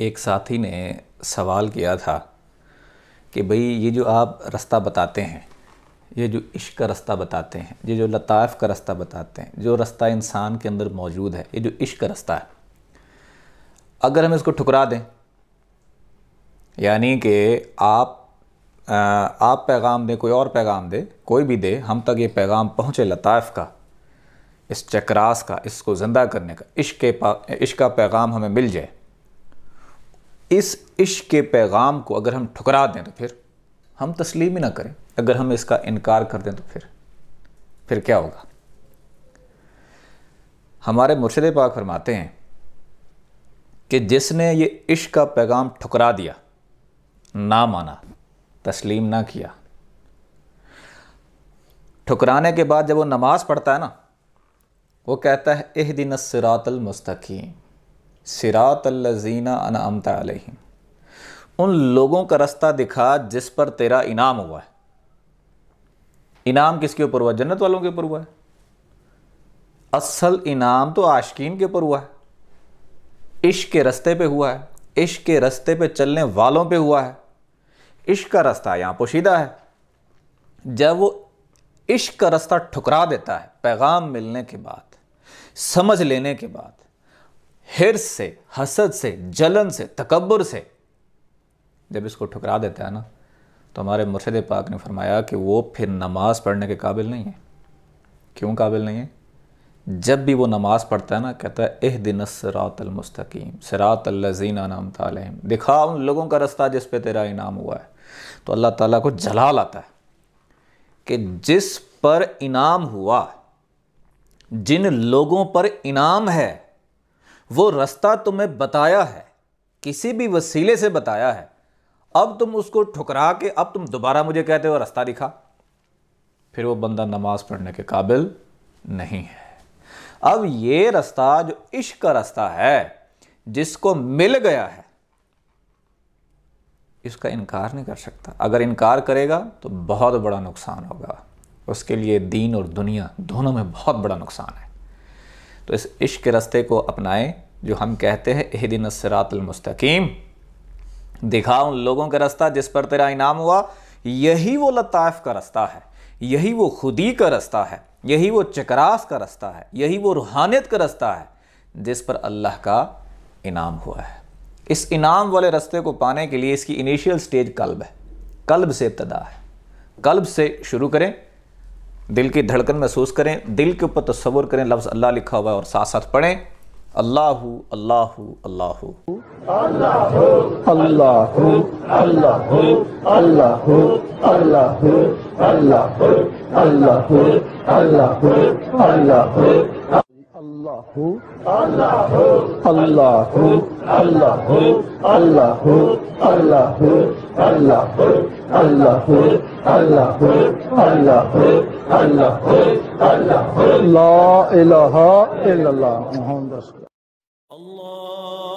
एक साथी ने सवाल किया था कि भई ये जो आप रास्ता बताते हैं ये जो इश्क का रास्ता बताते हैं ये जो लताफ़ का रास्ता बताते हैं जो रास्ता इंसान के अंदर मौजूद है ये जो इश्क का रास्ता है अगर हम इसको ठुकरा दें यानी कि आप आ, आप पैगाम दें कोई और पैगाम दे कोई भी दे हम तक ये पैगाम पहुँचे लताफ़ का इस चक्रास का इसको ज़िंदा करने का इश्क के इश्क का पैगाम हमें मिल जाए इस इश्क के पैगाम को अगर हम ठुकरा दें तो फिर हम तस्लीम ही ना करें अगर हम इसका इनकार कर दें तो फिर फिर क्या होगा हमारे मुर्शद पाक फरमाते हैं कि जिसने ये इश्क का पैगाम ठुकरा दिया ना माना तस्लीम ना किया ठुकराने के बाद जब वो नमाज़ पढ़ता है ना वो कहता है एह दिन सिरातल मुस्तकीम सिरातल्लजीना अनअमता अलहिम उन लोगों का रास्ता दिखा जिस पर तेरा इनाम हुआ है इनाम किसके ऊपर हुआ जन्नत वालों के ऊपर हुआ है असल इनाम तो आशकीन के ऊपर हुआ है इश्क के रस्ते पे हुआ है इश्क के रस्ते पे चलने वालों पे हुआ है इश्क का रास्ता यहाँ पोशीदा है जब वो इश्क का रास्ता ठुकरा देता है पैगाम मिलने के बाद समझ लेने के बाद हिर से हसद से जलन से तकबर से जब इसको ठुकरा देता है ना तो हमारे मुर्शद पाक ने फरमाया कि वो फिर नमाज़ पढ़ने के काबिल नहीं है क्यों काबिल नहीं है जब भी वो नमाज़ पढ़ता है ना कहता है एह दिन सरातलमस्तकीम सरातल लजीना नाम तालम दिखा उन लोगों का रास्ता जिस पे तेरा इनाम हुआ है तो अल्लाह ताला को जला लाता है कि जिस पर इनाम हुआ जिन लोगों पर इनाम है वो रास्ता तुम्हें बताया है किसी भी वसीले से बताया है अब तुम उसको ठुकरा के अब तुम दोबारा मुझे कहते हो रास्ता दिखा फिर वो बंदा नमाज पढ़ने के काबिल नहीं है अब ये रास्ता जो इश्क का रास्ता है जिसको मिल गया है इसका इनकार नहीं कर सकता अगर इनकार करेगा तो बहुत बड़ा नुकसान होगा उसके लिए दीन और दुनिया दोनों में बहुत बड़ा नुकसान है तो इस इश्क के रस्ते को अपनाएं जो हम कहते हैं एह दिन असरातलमस्तकीम दिखा उन लोगों का रास्ता जिस पर तेरा इनाम हुआ यही वो लताफ़ का रास्ता है यही वो खुदी का रास्ता है यही वो चकरास का रास्ता है यही वो रूहानियत का रास्ता है जिस पर अल्लाह का इनाम हुआ है इस इनाम वाले रास्ते को पाने के लिए इसकी इनिशियल स्टेज कल्ब है कल्ब से इब्तदा है कल्ब से शुरू करें दिल की धड़कन महसूस करें दिल के ऊपर तस्वुर करें लफ्ज़ अल्लाह लिखा हुआ है और साथ साथ पढ़ें अल्लाह अल्लाह अल्लाह अल्लाह अल्लाह अल्लाह अल्लाह अल्लाह अल्लाह अल्लाह Allahu Allahu Allahu Allahu Allahu Allahu Allahu Allahu Allahu Allahu Allahu Allahu La ilaha illallah Muhammed Allah